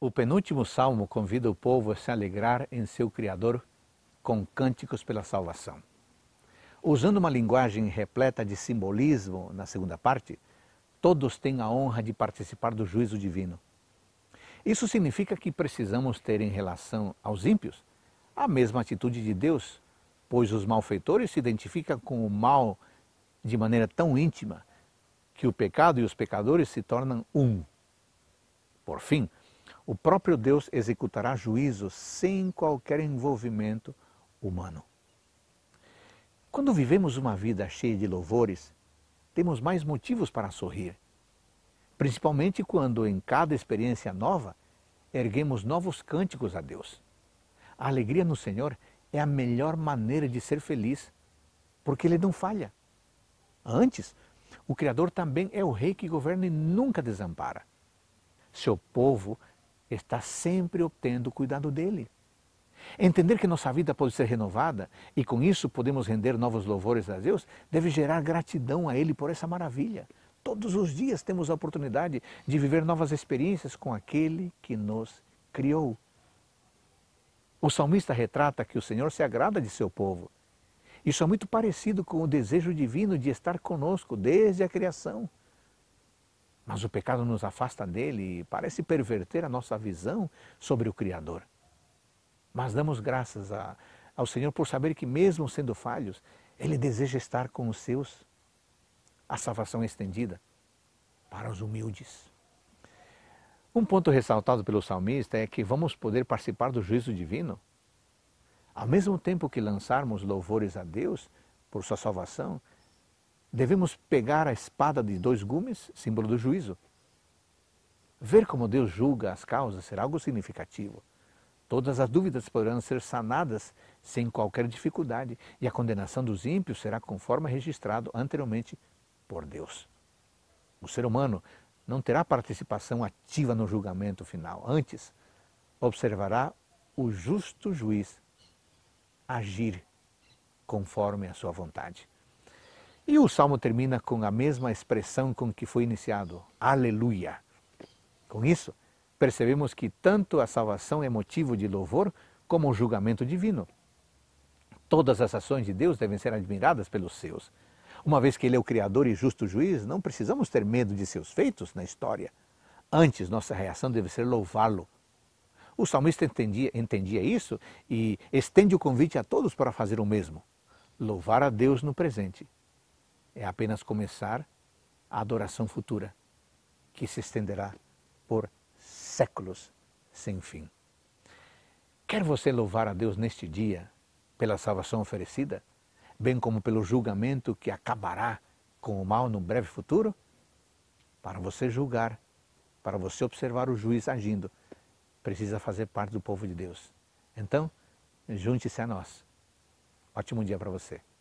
O penúltimo salmo convida o povo a se alegrar em seu Criador com cânticos pela salvação. Usando uma linguagem repleta de simbolismo na segunda parte, todos têm a honra de participar do juízo divino. Isso significa que precisamos ter em relação aos ímpios a mesma atitude de Deus, pois os malfeitores se identificam com o mal de maneira tão íntima que o pecado e os pecadores se tornam um. Por fim, o próprio Deus executará juízo sem qualquer envolvimento humano. Quando vivemos uma vida cheia de louvores, temos mais motivos para sorrir, principalmente quando em cada experiência nova erguemos novos cânticos a Deus. A alegria no Senhor é a melhor maneira de ser feliz, porque Ele não falha. Antes, o Criador também é o Rei que governa e nunca desampara. Seu povo está sempre obtendo o cuidado dele. Entender que nossa vida pode ser renovada e com isso podemos render novos louvores a Deus deve gerar gratidão a Ele por essa maravilha. Todos os dias temos a oportunidade de viver novas experiências com aquele que nos criou. O salmista retrata que o Senhor se agrada de seu povo. Isso é muito parecido com o desejo divino de estar conosco desde a criação. Mas o pecado nos afasta dele e parece perverter a nossa visão sobre o Criador. Mas damos graças a, ao Senhor por saber que, mesmo sendo falhos, Ele deseja estar com os seus. A salvação é estendida para os humildes. Um ponto ressaltado pelo salmista é que vamos poder participar do juízo divino. Ao mesmo tempo que lançarmos louvores a Deus por sua salvação, devemos pegar a espada de dois gumes, símbolo do juízo. Ver como Deus julga as causas será algo significativo. Todas as dúvidas poderão ser sanadas sem qualquer dificuldade, e a condenação dos ímpios será conforme registrado anteriormente por Deus. O ser humano não terá participação ativa no julgamento final. Antes, observará o justo juiz agir conforme a sua vontade. E o salmo termina com a mesma expressão com que foi iniciado: Aleluia. Com isso, percebemos que tanto a salvação é motivo de louvor como o julgamento divino. Todas as ações de Deus devem ser admiradas pelos seus. Uma vez que Ele é o Criador e justo juiz, não precisamos ter medo de seus feitos na história. Antes, nossa reação deve ser louvá-lo. O salmista entendia, entendia isso e estende o convite a todos para fazer o mesmo: louvar a Deus no presente é apenas começar a adoração futura, que se estenderá por séculos sem fim. Quer você louvar a Deus neste dia pela salvação oferecida, bem como pelo julgamento que acabará com o mal no breve futuro? Para você julgar, para você observar o juiz agindo, precisa fazer parte do povo de Deus. Então, junte-se a nós. Ótimo dia para você.